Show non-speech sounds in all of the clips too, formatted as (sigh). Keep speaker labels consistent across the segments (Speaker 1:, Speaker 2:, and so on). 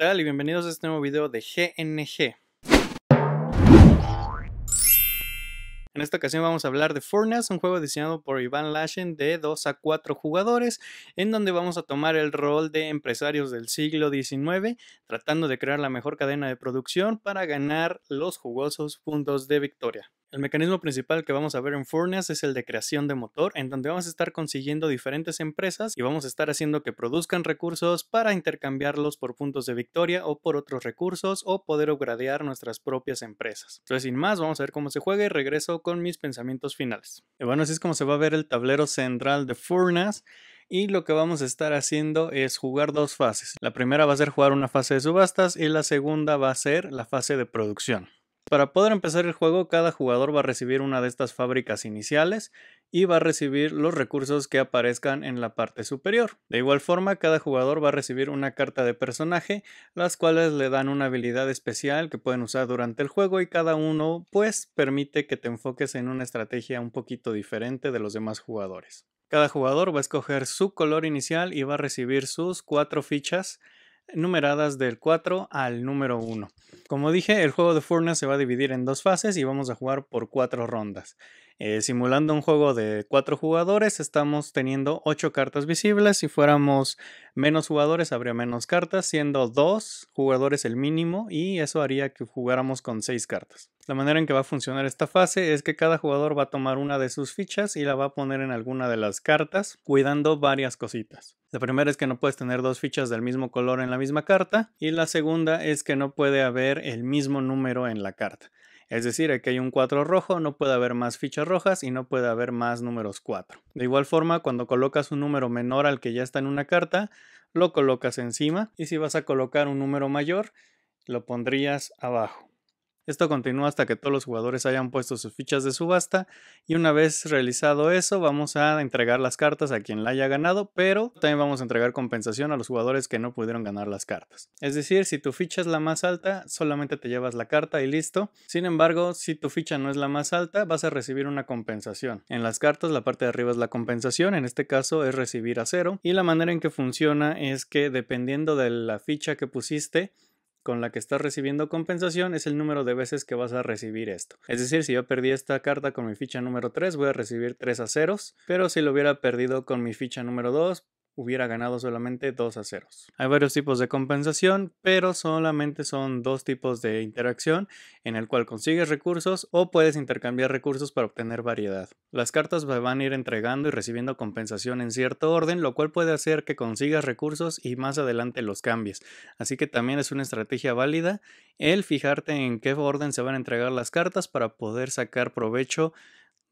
Speaker 1: tal? Y bienvenidos a este nuevo video de GNG. En esta ocasión vamos a hablar de Fortnite, un juego diseñado por Iván Lashen de 2 a 4 jugadores, en donde vamos a tomar el rol de empresarios del siglo XIX, tratando de crear la mejor cadena de producción para ganar los jugosos puntos de victoria. El mecanismo principal que vamos a ver en Furnace es el de creación de motor, en donde vamos a estar consiguiendo diferentes empresas y vamos a estar haciendo que produzcan recursos para intercambiarlos por puntos de victoria o por otros recursos o poder upgradear nuestras propias empresas. Entonces, sin más, vamos a ver cómo se juega y regreso con mis pensamientos finales. Y bueno, así es como se va a ver el tablero central de Furnas y lo que vamos a estar haciendo es jugar dos fases. La primera va a ser jugar una fase de subastas y la segunda va a ser la fase de producción. Para poder empezar el juego, cada jugador va a recibir una de estas fábricas iniciales y va a recibir los recursos que aparezcan en la parte superior. De igual forma, cada jugador va a recibir una carta de personaje, las cuales le dan una habilidad especial que pueden usar durante el juego y cada uno pues permite que te enfoques en una estrategia un poquito diferente de los demás jugadores. Cada jugador va a escoger su color inicial y va a recibir sus cuatro fichas numeradas del 4 al número 1. Como dije, el juego de Furnace se va a dividir en dos fases y vamos a jugar por cuatro rondas. Eh, simulando un juego de cuatro jugadores, estamos teniendo ocho cartas visibles. Si fuéramos menos jugadores, habría menos cartas, siendo dos jugadores el mínimo, y eso haría que jugáramos con seis cartas. La manera en que va a funcionar esta fase es que cada jugador va a tomar una de sus fichas y la va a poner en alguna de las cartas, cuidando varias cositas. La primera es que no puedes tener dos fichas del mismo color en la misma carta y la segunda es que no puede haber el mismo número en la carta. Es decir, aquí hay un 4 rojo, no puede haber más fichas rojas y no puede haber más números 4. De igual forma, cuando colocas un número menor al que ya está en una carta, lo colocas encima y si vas a colocar un número mayor, lo pondrías abajo. Esto continúa hasta que todos los jugadores hayan puesto sus fichas de subasta y una vez realizado eso vamos a entregar las cartas a quien la haya ganado, pero también vamos a entregar compensación a los jugadores que no pudieron ganar las cartas. Es decir, si tu ficha es la más alta, solamente te llevas la carta y listo. Sin embargo, si tu ficha no es la más alta, vas a recibir una compensación. En las cartas la parte de arriba es la compensación, en este caso es recibir a cero y la manera en que funciona es que dependiendo de la ficha que pusiste, con la que estás recibiendo compensación es el número de veces que vas a recibir esto. Es decir, si yo perdí esta carta con mi ficha número 3, voy a recibir 3 a ceros, pero si lo hubiera perdido con mi ficha número 2, hubiera ganado solamente dos a ceros. Hay varios tipos de compensación, pero solamente son dos tipos de interacción en el cual consigues recursos o puedes intercambiar recursos para obtener variedad. Las cartas van a ir entregando y recibiendo compensación en cierto orden, lo cual puede hacer que consigas recursos y más adelante los cambies. Así que también es una estrategia válida el fijarte en qué orden se van a entregar las cartas para poder sacar provecho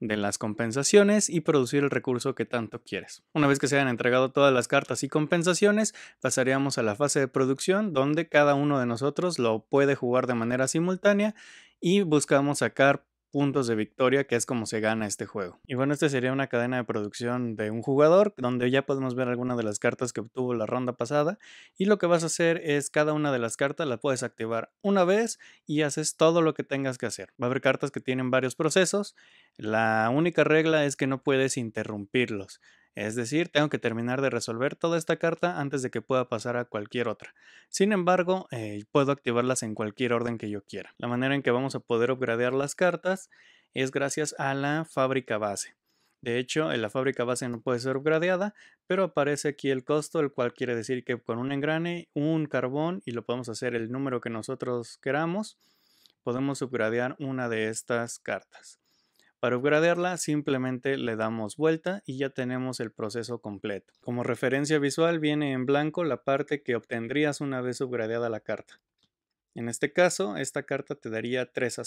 Speaker 1: de las compensaciones y producir el recurso que tanto quieres. Una vez que se hayan entregado todas las cartas y compensaciones, pasaríamos a la fase de producción donde cada uno de nosotros lo puede jugar de manera simultánea y buscamos sacar puntos de victoria, que es como se gana este juego. Y bueno, esta sería una cadena de producción de un jugador, donde ya podemos ver algunas de las cartas que obtuvo la ronda pasada. Y lo que vas a hacer es cada una de las cartas la puedes activar una vez y haces todo lo que tengas que hacer. Va a haber cartas que tienen varios procesos. La única regla es que no puedes interrumpirlos. Es decir, tengo que terminar de resolver toda esta carta antes de que pueda pasar a cualquier otra. Sin embargo, eh, puedo activarlas en cualquier orden que yo quiera. La manera en que vamos a poder upgradear las cartas es gracias a la fábrica base. De hecho, en la fábrica base no puede ser upgradeada, pero aparece aquí el costo, el cual quiere decir que con un engrane, un carbón, y lo podemos hacer el número que nosotros queramos, podemos upgradear una de estas cartas. Para upgradearla simplemente le damos vuelta y ya tenemos el proceso completo. Como referencia visual viene en blanco la parte que obtendrías una vez upgradeada la carta. En este caso, esta carta te daría 3 a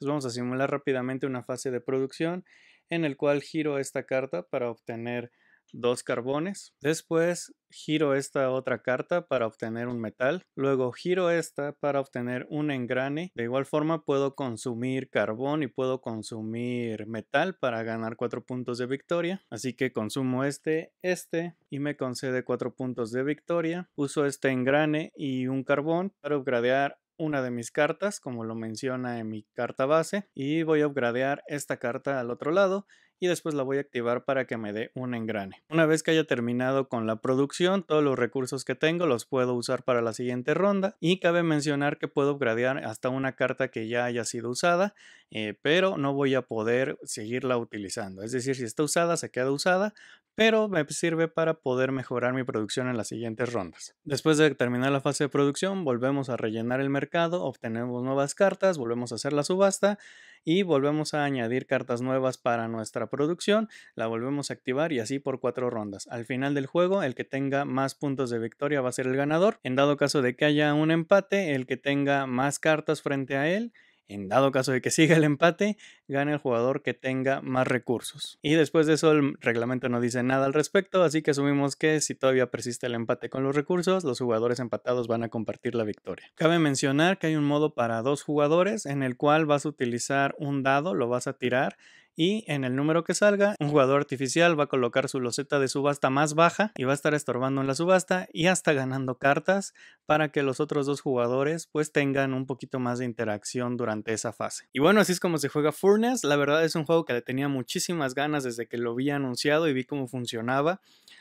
Speaker 1: vamos a simular rápidamente una fase de producción en el cual giro esta carta para obtener dos carbones. Después giro esta otra carta para obtener un metal. Luego giro esta para obtener un engrane. De igual forma puedo consumir carbón y puedo consumir metal para ganar cuatro puntos de victoria. Así que consumo este, este y me concede cuatro puntos de victoria. Uso este engrane y un carbón para upgradear una de mis cartas como lo menciona en mi carta base y voy a upgradear esta carta al otro lado y después la voy a activar para que me dé un engrane. Una vez que haya terminado con la producción, todos los recursos que tengo los puedo usar para la siguiente ronda y cabe mencionar que puedo upgradear hasta una carta que ya haya sido usada, eh, pero no voy a poder seguirla utilizando. Es decir, si está usada, se queda usada, pero me sirve para poder mejorar mi producción en las siguientes rondas. Después de terminar la fase de producción, volvemos a rellenar el mercado, obtenemos nuevas cartas, volvemos a hacer la subasta y volvemos a añadir cartas nuevas para nuestra producción, la volvemos a activar y así por cuatro rondas. Al final del juego, el que tenga más puntos de victoria va a ser el ganador. En dado caso de que haya un empate, el que tenga más cartas frente a él en dado caso de que siga el empate, gana el jugador que tenga más recursos. Y después de eso el reglamento no dice nada al respecto, así que asumimos que si todavía persiste el empate con los recursos, los jugadores empatados van a compartir la victoria. Cabe mencionar que hay un modo para dos jugadores en el cual vas a utilizar un dado, lo vas a tirar y en el número que salga, un jugador artificial va a colocar su loseta de subasta más baja y va a estar estorbando en la subasta y hasta ganando cartas para que los otros dos jugadores pues tengan un poquito más de interacción durante esa fase. Y bueno, así es como se juega Furnace. La verdad es un juego que le tenía muchísimas ganas desde que lo vi anunciado y vi cómo funcionaba.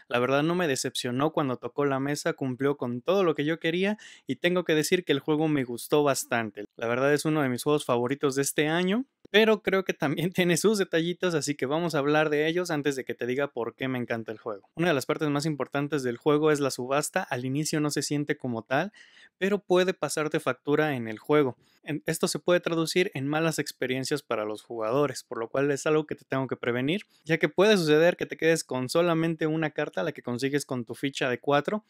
Speaker 1: La verdad no me decepcionó cuando tocó la mesa, cumplió con todo lo que yo quería y tengo que decir que el juego me gustó bastante. La verdad es uno de mis juegos favoritos de este año pero creo que también (laughs) tiene sus detallitos, así que vamos a hablar de ellos antes de que te diga por qué me encanta el juego. Una de las partes más importantes del juego es la subasta, al inicio no se siente como tal, pero puede pasarte factura en el juego. Esto se puede traducir en malas experiencias para los jugadores, por lo cual es algo que te tengo que prevenir, ya que puede suceder que te quedes con solamente una carta, la que consigues con tu ficha de 4,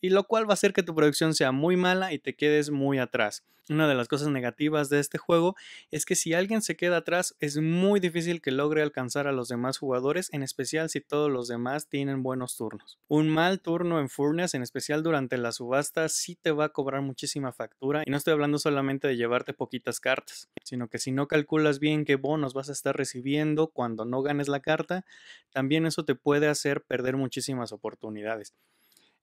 Speaker 1: y lo cual va a hacer que tu producción sea muy mala y te quedes muy atrás. Una de las cosas negativas de este juego es que si alguien se queda atrás es muy difícil que logre alcanzar a los demás jugadores, en especial si todos los demás tienen buenos turnos. Un mal turno en Furnace, en especial durante la subasta, sí te va a cobrar muchísima factura y no estoy hablando solamente de llevarte poquitas cartas, sino que si no calculas bien qué bonos vas a estar recibiendo cuando no ganes la carta, también eso te puede hacer perder muchísimas oportunidades.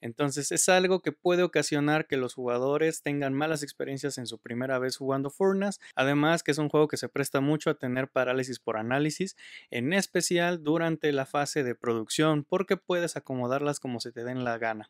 Speaker 1: Entonces es algo que puede ocasionar que los jugadores tengan malas experiencias en su primera vez jugando Furnas, además que es un juego que se presta mucho a tener parálisis por análisis, en especial durante la fase de producción, porque puedes acomodarlas como se te den la gana.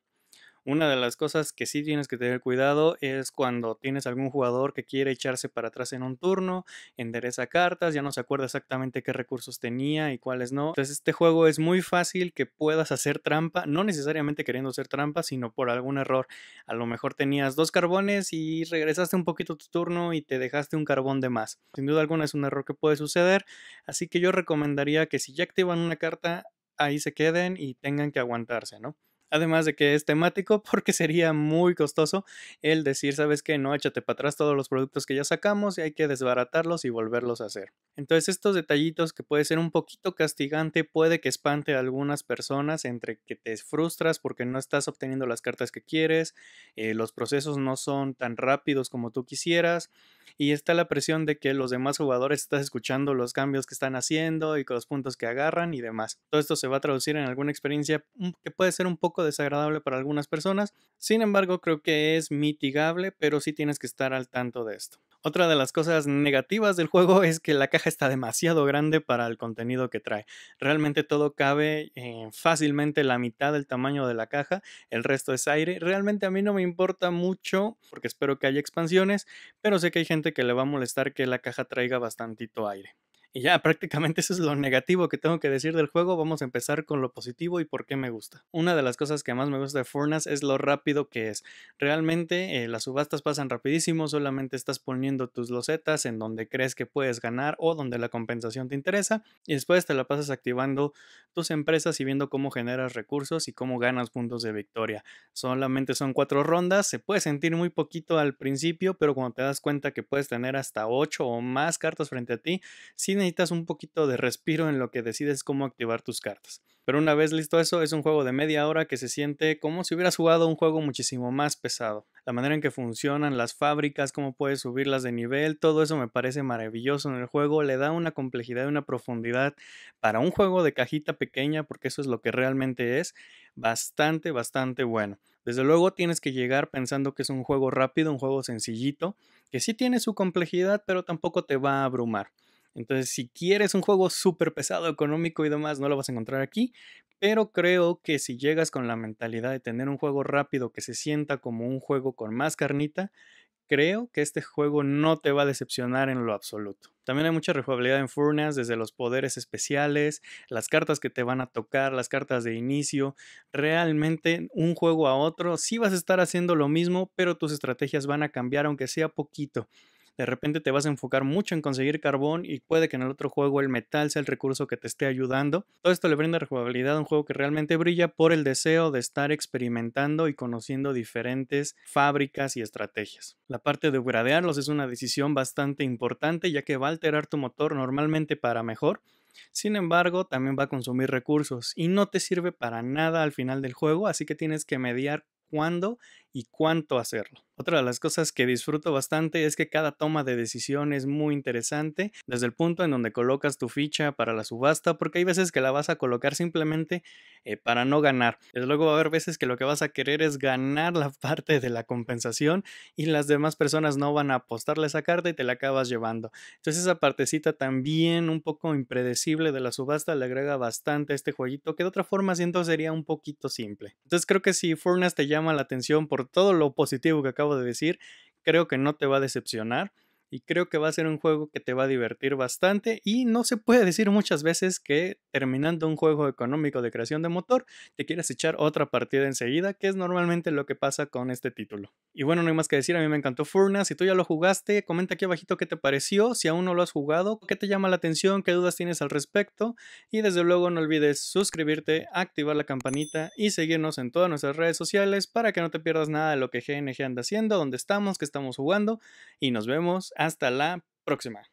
Speaker 1: Una de las cosas que sí tienes que tener cuidado es cuando tienes algún jugador que quiere echarse para atrás en un turno, endereza cartas, ya no se acuerda exactamente qué recursos tenía y cuáles no. Entonces este juego es muy fácil que puedas hacer trampa, no necesariamente queriendo hacer trampa, sino por algún error. A lo mejor tenías dos carbones y regresaste un poquito tu turno y te dejaste un carbón de más. Sin duda alguna es un error que puede suceder, así que yo recomendaría que si ya activan una carta, ahí se queden y tengan que aguantarse, ¿no? Además de que es temático (laughs) porque sería muy costoso el decir, sabes que no, échate para atrás todos los productos que ya sacamos y hay que desbaratarlos y volverlos a hacer. Entonces estos detallitos que puede ser un poquito castigante puede que espante a algunas personas entre que te frustras porque no estás obteniendo las cartas que quieres, eh, los procesos no son tan rápidos como tú quisieras y está la presión de que los demás jugadores estás escuchando los cambios que están haciendo y con los puntos que agarran y demás. Todo esto se va a traducir en alguna experiencia mm, que puede ser un poco desagradable para algunas personas, sin embargo creo que es mitigable, pero sí tienes que estar al tanto de esto. Otra de las cosas negativas del juego es que la caja está demasiado grande para el contenido que trae. Realmente todo cabe eh, fácilmente la mitad del tamaño de la caja, el resto es aire. Realmente a mí no me importa mucho porque espero que haya expansiones, pero sé que hay gente que le va a molestar que la caja traiga bastantito aire. Y ya, prácticamente eso es lo negativo que tengo que decir del juego. Vamos a empezar con lo positivo y por qué me gusta. Una de las cosas que más me gusta de Furnas es lo rápido que es. Realmente eh, las subastas pasan rapidísimo, solamente estás poniendo tus losetas en donde crees que puedes ganar o donde la compensación te interesa. Y después te la pasas activando tus empresas y viendo cómo generas recursos y cómo ganas puntos de victoria. Solamente son cuatro rondas, se puede sentir muy poquito al principio, pero cuando te das cuenta que puedes tener hasta ocho o más cartas frente a ti, sin necesitas un poquito de respiro en lo que decides cómo activar tus cartas. Pero una vez listo eso, es un juego de media hora que se siente como si hubieras jugado un juego muchísimo más pesado. La manera en que funcionan las fábricas, cómo puedes subirlas de nivel, todo eso me parece maravilloso en el juego, le da una complejidad y una profundidad para un juego de cajita pequeña, porque eso es lo que realmente es, bastante, bastante bueno. Desde luego tienes que llegar pensando que es un juego rápido, un juego sencillito, que sí tiene su complejidad, pero tampoco te va a abrumar. Entonces, si quieres un juego súper pesado, económico y demás, no lo vas a encontrar aquí. Pero creo que si llegas con la mentalidad de tener un juego rápido que se sienta como un juego con más carnita, creo que este juego no te va a decepcionar en lo absoluto. También hay mucha rejugabilidad en Furnas, desde los poderes especiales, las cartas que te van a tocar, las cartas de inicio. Realmente, un juego a otro, sí vas a estar haciendo lo mismo, pero tus estrategias van a cambiar, aunque sea poquito. De repente te vas a enfocar mucho en conseguir carbón y puede que en el otro juego el metal sea el recurso que te esté ayudando. Todo esto le brinda rejugabilidad a un juego que realmente brilla por el deseo de estar experimentando y conociendo diferentes fábricas y estrategias. La parte de gradearlos es una decisión bastante importante ya que va a alterar tu motor normalmente para mejor. Sin embargo, también va a consumir recursos y no te sirve para nada al final del juego, así que tienes que mediar cuándo y cuánto hacerlo. Otra de las cosas que disfruto bastante es que cada toma de decisión es muy interesante, desde el punto en donde colocas tu ficha para la subasta, porque hay veces que la vas a colocar simplemente eh, para no ganar. Desde luego va a haber veces que lo que vas a querer es ganar la (laughs) parte de la compensación y las demás personas no van a apostarle esa carta y te la acabas llevando. Entonces esa partecita también un poco impredecible de la subasta le agrega bastante a este jueguito que de otra forma siento sería un poquito simple. Entonces creo que si Furnas te llama la atención por todo lo positivo que acabo de decir, creo que no te va a decepcionar y creo que va a ser un juego que te va a divertir bastante y no se puede decir muchas veces que terminando un juego económico de creación de motor te quieras echar otra partida enseguida, que es normalmente lo que pasa con este título. Y bueno, no hay más que decir, a mí me encantó Furna, si tú ya lo jugaste, comenta aquí abajito qué te pareció, si aún no lo has jugado, qué te llama la atención, qué dudas tienes al respecto y desde luego no olvides suscribirte, activar la campanita y seguirnos en todas nuestras redes sociales para que no te pierdas nada de lo que GNG anda haciendo, dónde estamos, qué estamos jugando y nos vemos hasta la próxima.